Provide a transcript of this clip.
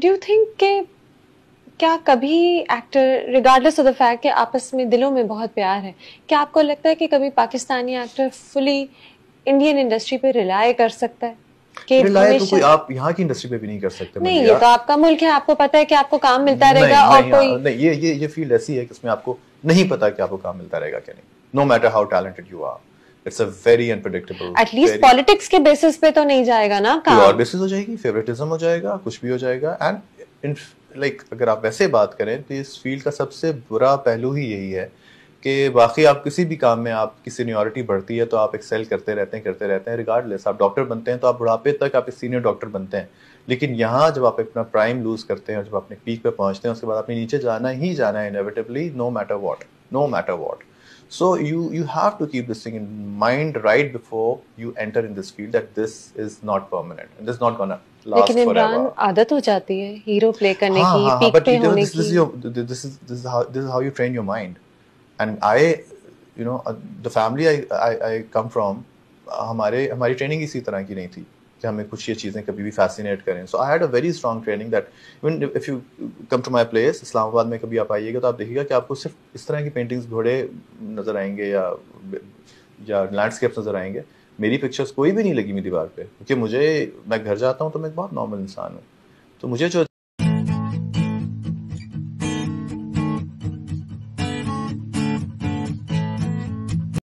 do you think के क्या कभी actor regardless of the fact कि आपस में दिलों में बहुत प्यार है क्या आपको लगता है कि कभी Pakistani actor fully Indian industry पे रिलाय कर सकता है रिलाय तो कोई आप यहाँ की इंडस्ट्री पे भी नहीं कर सकते नहीं ये तो आपका मुल्क है आपको पता है कि आपको काम मिलता रहेगा और कोई हाँ, नहीं ये ये ये फील्ड ऐसी है कि इसमें आपको नहीं पता कि आपको काम मिलता रहेगा क्या नहीं no matter how talented you are it's a very unpredictable at least politics के बेसिस पे तो नहीं जाएगा ना काम और बेसिस हो जाएगी फेवरेटिज्म हो जाएगा कुछ भी हो जाएगा एंड लाइक अगर आप वैसे बात करें तो इस फील्ड का सबसे बुरा पहलू ही यही है कि बाकी आप किसी भी काम में आपकी सीनियोरिटी बढ़ती है तो आप एक्सेल करते रहते हैं करते रहते हैं रिगार्डलेस आप डॉक्टर बनते हैं तो आप बुढ़ापे तक आप एक सीनियर डॉक्टर बनते हैं लेकिन यहाँ जब आप अपना प्राइम लूज करते हैं और जब अपने पीक पे पहुंचते हैं उसके बाद आपने नीचे जाना ही जाना है innovatively no matter what no matter what So you you have to keep this thing in mind right before you enter in this field that this is not permanent and this is not gonna last लेकिन इमरान आदत हो जाती है hero play करने हाँ, की हाँ, peak पे होने this, की this is your, this is this is how this is how you train your mind and I you know uh, the family I I, I come from uh, हमारे हमारी training इसी तरह की नहीं थी कि हमें कुछ ये चीज़ें कभी भी फैसिनेट करें so I had a very strong training that even if you come to my place Islamabad में कभी आप आइएगा तो आप देखिएगा कि आपको सिर्फ इस तरह की पेंटिंग्स घोड़े नज़र आएंगे या या लैंडस्केप्स नज़र आएंगे मेरी पिक्चर्स कोई भी नहीं लगी मेरी दीवार पे क्योंकि मुझे मैं घर जाता हूँ तो मैं एक बहुत नॉर्मल इंसान हूँ तो मुझे जो